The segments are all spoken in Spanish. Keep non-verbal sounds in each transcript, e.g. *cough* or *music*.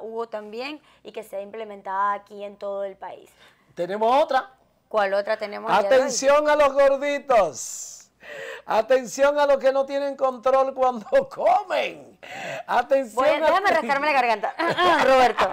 hubo también y que se ha implementado aquí en todo el país. Tenemos otra. ¿Cuál otra tenemos? Atención a los gorditos. Atención a los que no tienen control cuando *laughs* comen. Atención. Voy a, déjame la garganta. *laughs* *laughs* Roberto.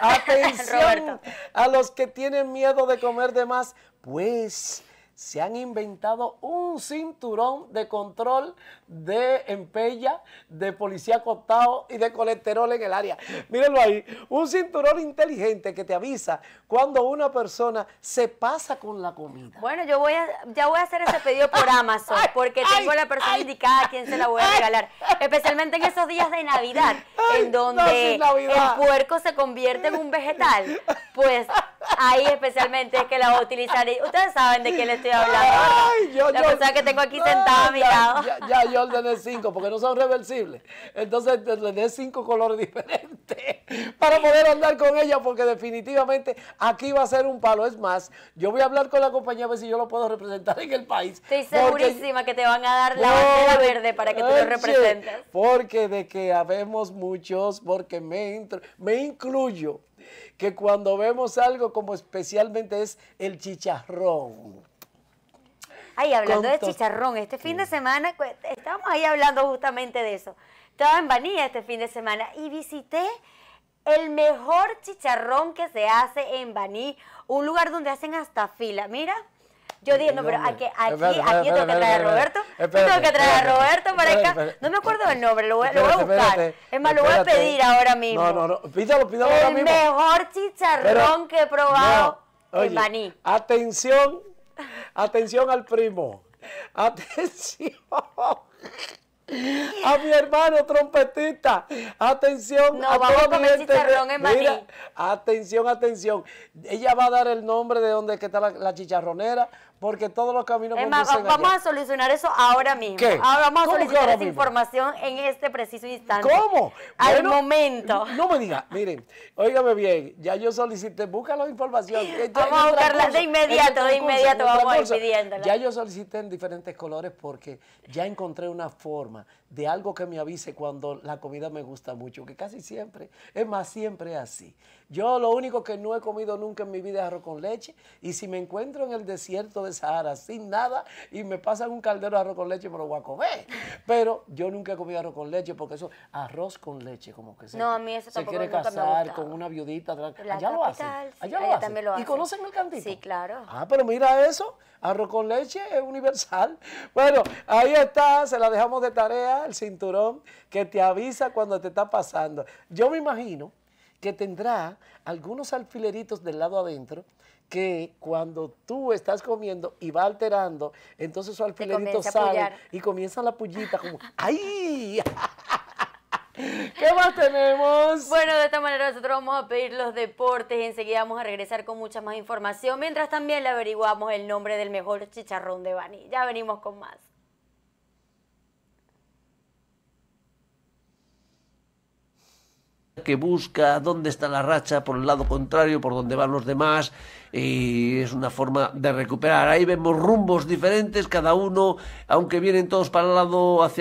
Atención a los que tienen miedo de comer de más, pues se han inventado un cinturón de control de empella, de policía costado y de colesterol en el área. Mírenlo ahí, un cinturón inteligente que te avisa cuando una persona se pasa con la comida. Bueno, yo voy a, ya voy a hacer ese pedido por *laughs* Amazon porque tengo la persona indicada a quien se la voy a regalar. Especialmente en esos días de Navidad, *laughs* en donde el puerco se convierte en un vegetal. Pues ahí especialmente es que la voy a utilizar. Ustedes saben de quién le estoy hablando. Ay, yo, la persona que tengo aquí sentada a mi lado. Ya, yo ordené cinco, porque no son reversibles. Entonces le ordené cinco colores diferentes para poder andar con ella, porque definitivamente aquí va a ser un palo. Es más, yo voy a hablar con la compañía a ver si yo lo puedo representar en el país. Estoy segurísima que te van a dar la bandera verde para que tú lo representes. Porque de que habemos muchos, porque me, me incluyo, que cuando vemos algo como especialmente es el chicharrón. Ay, hablando de chicharrón, este fin de mm. semana, estábamos ahí hablando justamente de eso. Estaba en Baní este fin de semana y visité el mejor chicharrón que se hace en Baní, un lugar donde hacen hasta fila. Mira, yo dije, no, pero aquí, aquí, aquí tengo que traer a Roberto. tengo que traer a Roberto para acá. No me acuerdo del nombre, lo voy, a buscar. Es más, lo voy a pedir ahora mismo. No, no, no. Pídalo, pídalo ahora mismo. El mejor chicharrón que he probado en Atención, atención al primo. Atención a mi hermano trompetista. Atención. a todo Mira, atención, atención. Ella va a dar el nombre de donde está la, chicharronera, porque todos los caminos es Vamos a solucionar eso ahora mismo. Ahora vamos a solucionar esa información en este preciso instante. ¿Cómo? Al momento. No me diga, miren, óigame bien, ya yo solicité, busca la información. Vamos a buscarla de inmediato, de inmediato vamos a ir Ya yo solicité en diferentes colores porque ya encontré una forma de algo que me avise cuando la comida me gusta mucho, que casi siempre, es más, siempre así. Yo lo único que no he comido nunca en mi vida es arroz con leche y si me encuentro en el desierto de Sahara sin nada y me pasan un caldero de arroz con leche, me lo voy a comer. Pero yo nunca he comido arroz con leche porque eso, arroz con leche, como que se, quiere casar con una viudita. ya lo hace lo ¿Y conocen el cantito? Sí, claro. Ah, pero mira eso, arroz con leche es universal. Bueno, ahí está, se la dejamos de estar el cinturón, que te avisa cuando te está pasando. Yo me imagino que tendrá algunos alfileritos del lado adentro que cuando tú estás comiendo y va alterando, entonces su alfilerito sale y comienza la pullita como ¡ay! *laughs* ¿Qué más tenemos? Bueno, de esta manera nosotros vamos a pedir los deportes. y Enseguida vamos a regresar con mucha más información. Mientras también le averiguamos el nombre del mejor chicharrón de Bani. Ya venimos con más. que busca dónde está la racha por el lado contrario, por dónde van los demás, y es una forma de recuperar. Ahí vemos rumbos diferentes, cada uno, aunque vienen todos para el lado hacia